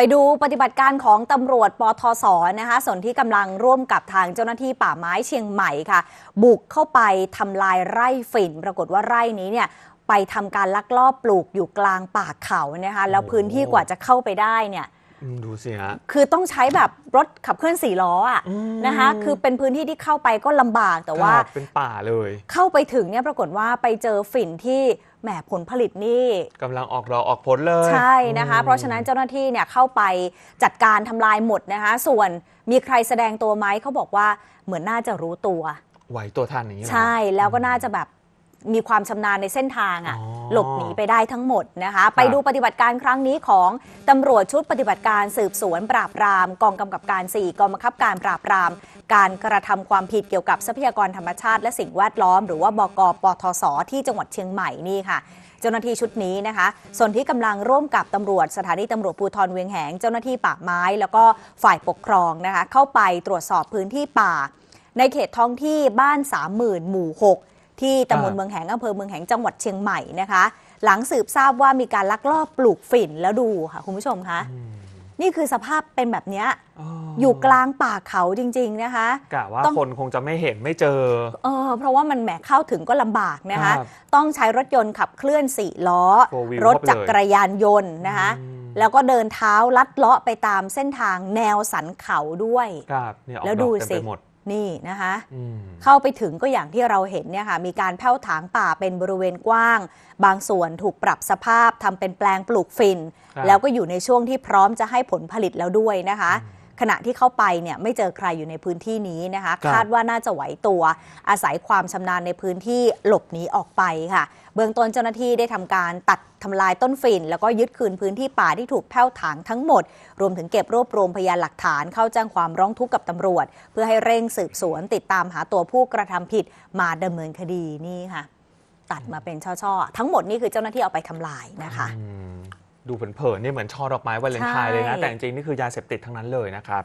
ไปดูปฏิบัติการของตำรวจปทศนะคะส่วนที่กำลังร่วมกับทางเจ้าหน้าที่ป่าไม้เชียงใหม่ค่ะ บุกเข้าไปทำลายไร่ฝิ่น ปรากฏว่าไร่นี้เนี่ยไปทำการลักลอบปลูกอยู่กลางป่าเขานะคะแล้วพื้นที่กว่าจะเข้าไปได้เนี่ยดูสิฮะคือต้องใช้แบบรถขับเคลื่อนสี่ล้ออ่ะนะคะ คือเป็นพื้นที่ที่เข้าไปก็ลำบากแต่ว่าเป็นป่าเลย เข้าไปถึงเนี่ยปรากฏว่าไปเจอฝิ่นที่แหมผลผลิตนี่กำลังออกดอกออกผลเลยใช่นะคะ เพราะฉะนั้นเจ้าหน้าที่เนี่ยเข้าไปจัดการทำลายหมดนะคะ ส่วนมีใครแสดงตัวไหมเขาบอกว่าเหมือนน่าจะรู้ตัวไหวตัวทันอย่างนี้ใช่แล้วก็น่าจะแบบมีความชำนาญในเส้นทางอ่ะหลบหนีไปได้ทั้งหมดนะคะ ไปดูปฏิบัติการครั้งนี้ของตำรวจชุดปฏิบัติการสืบสวน ปราบปราม กองกำกับการ4กองบังคับการปราบปราม การกระทำความผิดเกี่ยวกับทรัพยากรธรรมชาติและสิ่งแวดล้อมหรือว่าบกปทศที่จังหวัดเชียงใหม่นี่ค่ะ เจ้าหน้าที่ชุดนี้นะคะส่วนที่กำลังร่วมกับตำรวจสถานีตำรวจภูธรเวียงแหงเจ้าหน้าที่ป่าไม้ แล้วก็ฝ่ายปกครองนะคะเข้าไปตรวจสอบพื้นที่ป่า ในเขตท้องที่บ้านสามหมื่นหมู่ 6ที่ตำบลเมืองแหงอำเภอเมืองแหงจังหวัดเชียงใหม่นะคะหลังสืบทราบว่ามีการลักลอบปลูกฝิ่นแล้วดูค่ะคุณผู้ชมคะนี่คือสภาพเป็นแบบนี้อยู่กลางป่าเขาจริงๆนะคะกะว่าคนคงจะไม่เห็นไม่เจอเออเพราะว่ามันแหมเข้าถึงก็ลำบากนะคะต้องใช้รถยนต์ขับเคลื่อนสี่ล้อ รถจักรยานยนต์นะคะแล้วก็เดินเท้าลัดเลาะไปตามเส้นทางแนวสันเขาด้วยแล้วดูสินี่นะคะเข้าไปถึงก็อย่างที่เราเห็นเนี่ยค่ะ มีการเผาถางป่าเป็นบริเวณกว้าง บางส่วนถูกปรับสภาพทำเป็นแปลงปลูกฟิน แล้วก็อยู่ในช่วงที่พร้อมจะให้ผลผลิตแล้วด้วยนะคะขณะที่เข้าไปเนี่ยไม่เจอใครอยู่ในพื้นที่นี้นะคะคาดว่าน่าจะไหวตัวอาศัยความชำนาญในพื้นที่หลบหนีออกไปค่ะ เบื้องต้นเจ้าหน้าที่ได้ทำการตัดทำลายต้นฟินแล้วก็ยึดคืนพื้นที่ป่าที่ถูกแผ้วถางทั้งหมดรวมถึงเก็บรวบรวมพยานหลักฐาน เข้าแจ้งความร้องทุกข์กับตำรวจ เพื่อให้เร่งสืบสวนติดตามหาตัวผู้กระทำผิดมาดำเนินคดีนี่ค่ะ ตัดมาเป็นช่อๆทั้งหมดนี่คือเจ้าหน้าที่เอาไปทำลายนะคะดูเผินๆนี่เหมือนช่อดอกไม้วาเลนไทน์เลยนะ แต่จริงๆนี่คือยาเสพติดทั้งนั้นเลยนะครับ